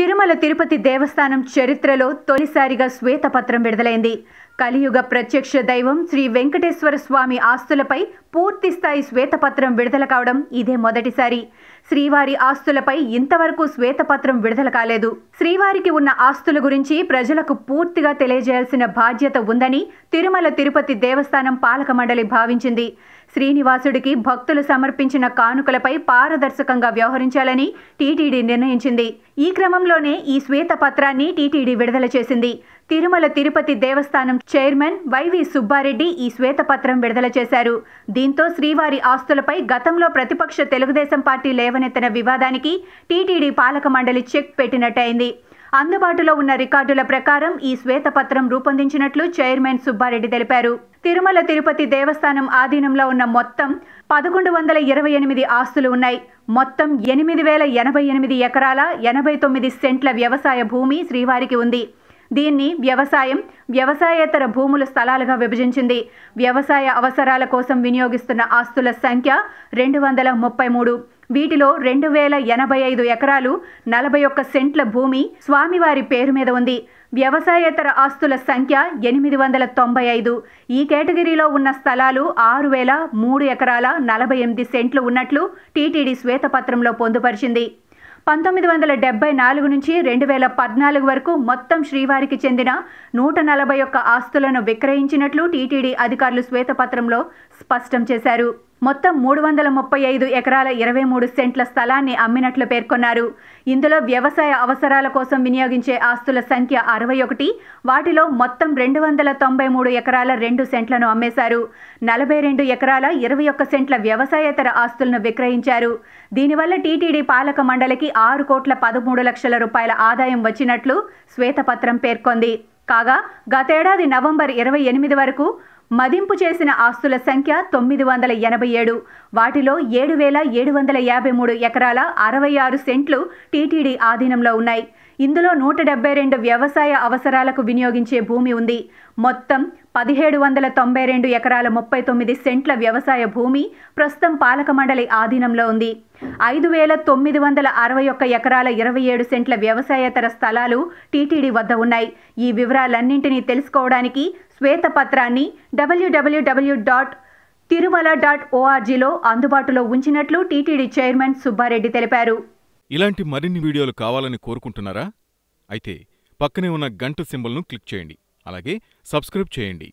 తిరుమల తిరుపతి దేవస్థానం చరిత్రలో తొలిసారిగా శ్వేతపత్రం విడుదలైంది కలియుగ ప్రత్యక్ష దైవం శ్రీ వెంకటేశ్వర స్వామి ఆస్తులపై పూర్తిస్థాయి శ్వేతపత్రం విడుదల కావడం ఇదే మొదటిసారి శ్రీవారి ఆస్తులపై ఇంతవరకు శ్వేతపత్రం విడుదల కాలేదు శ్రీవారికి ఉన్న ఆస్తుల గురించి ప్రజలకు పూర్తిగా తెలియజేయాల్సిన బాధ్యత ఉందని తిరుమల తిరుపతి దేవస్థానం పాలక మండలి భావించింది శ్రీనివాసుడికి భక్తులు సమర్పించిన కానుకలపై పారదర్శకంగా వ్యవహరించాలని టీటీడీ నిర్ణయించింది ఈ క్రమంలోనే ఈ శ్వేతపత్రాన్ని టీటీడీ విడుదల చేసింది తిరుమల తిరుపతి దేవస్థానం చైర్మన్ వైవి సుబ్బారెడ్డి ఈ శ్వేతపత్రం విడుదల చేశారు దీంతో శ్రీవారి ఆస్తులపై గతంలో ప్రతిపక్ష తెలుగుదేశం పార్టీ లే లేవనెత్తిన వివాదానికి టీటీడీ పాలక మండలి చెక్ పెట్టినట్టయింది అందుబాటులో ఉన్న రికార్డుల ప్రకారం ఈ శ్వేతపత్రం రూపొందించినట్లు చైర్మన్ సుబ్బారెడ్డి తెలిపారు తిరుమల తిరుపతి దేవస్థానం ఆధీనంలో ఉన్న మొత్తం పదకొండు వందల ఇరవై ఎనిమిది ఆస్తులు ఉన్నాయి మొత్తం ఎనిమిది వేల ఎనభై ఎనిమిది ఎకరాల ఎనభై తొమ్మిది సెంట్ల వ్యవసాయ భూమి శ్రీవారికి ఉంది దీన్ని వ్యవసాయం వ్యవసాయేతర భూముల స్థలాలుగా విభజించింది వ్యవసాయ అవసరాల కోసం వినియోగిస్తున్న ఆస్తుల సంఖ్య రెండు వందల ముప్పై మూడు వీటిలో రెండు వేల ఎనభై ఐదు ఎకరాలు నలభై ఒక్క సెంట్ల భూమి స్వామివారి పేరు మీద ఉంది వ్యవసాయేతర ఆస్తుల సంఖ్య ఎనిమిది వందల తొంభై ఐదు ఈ కేటగిరీలో ఉన్న స్థలాలు ఆరు వేల మూడు ఎకరాల నలభై ఎనిమిది సెంట్లు ఉన్నట్లు టీటీడీ శ్వేతపత్రంలో పొందుపరిచింది పంతొమ్మిది వందల డెబ్బై నాలుగు నుంచి రెండు వేల పద్నాలుగు వరకు మొత్తం శ్రీవారికి చెందిన నూట నలభై ఒక్క ఆస్తులను విక్రయించినట్లు టీటీడీ అధికారులు శ్వేతపత్రంలో స్పష్టం చేశారు మొత్తం మూడు వందల ముప్పై ఐదు ఎకరాల ఇరవై మూడు సెంట్ల స్థలాన్ని అమ్మినట్లు పేర్కొన్నారు ఇందులో వ్యవసాయ అవసరాల కోసం వినియోగించే ఆస్తుల సంఖ్య అరవై ఒకటి వాటిలో మొత్తం రెండు వందల తొంభై మూడు ఎకరాల రెండు సెంట్లను అమ్మేశారు నలభై రెండు ఎకరాల ఇరవై ఒక్క సెంట్ల వ్యవసాయేతర ఆస్తులను విక్రయించారు దీనివల్ల టీటీడీ పాలక మండలికి ఆరు కోట్ల పదమూడు లక్షల రూపాయల ఆదాయం వచ్చినట్లు శ్వేతపత్రం పేర్కొంది కాగా గతేడాది నవంబర్ ఇరవై ఎనిమిది వరకు మదింపు చేసిన ఆస్తుల సంఖ్య తొమ్మిది వందల ఎనభై ఏడు వాటిలో ఏడు వేల ఏడు వందల యాభై మూడు ఎకరాల అరవై ఆరు సెంట్లు టీటీడీ ఆధీనంలో ఉన్నాయి ఇందులో నూట డెబ్బై రెండు వ్యవసాయ అవసరాలకు వినియోగించే భూమి ఉంది మొత్తం పదిహేడు వందల తొంభై రెండు ఎకరాల ముప్పై తొమ్మిది సెంట్ల వ్యవసాయ భూమి ప్రస్తుతం పాలక మండలి ఆధీనంలో ఉంది ఐదు వేల తొమ్మిది వందల అరవై ఒక్క ఎకరాల ఇరవై ఏడు సెంట్ల వ్యవసాయేతర స్థలాలు టీటీడీ వద్ద ఉన్నాయి ఈ వివరాలన్నింటినీ తెలుసుకోవడానికి శ్వేతపత్రాన్ని డబ్ల్యూడబ్ల్యూడబ్ల్యూ డాట్ తిరుమల డాట్ ఓఆర్జీలో అందుబాటులో ఉంచినట్లు టీటీడీ చైర్మన్ సుబ్బారెడ్డి తెలిపారు ఇలాంటి మరిన్ని వీడియోలు కావాలని కోరుకుంటున్నారా అయితే పక్కనే ఉన్న గంట సింబల్ను క్లిక్ చేయండి అలాగే సబ్స్క్రైబ్ చేయండి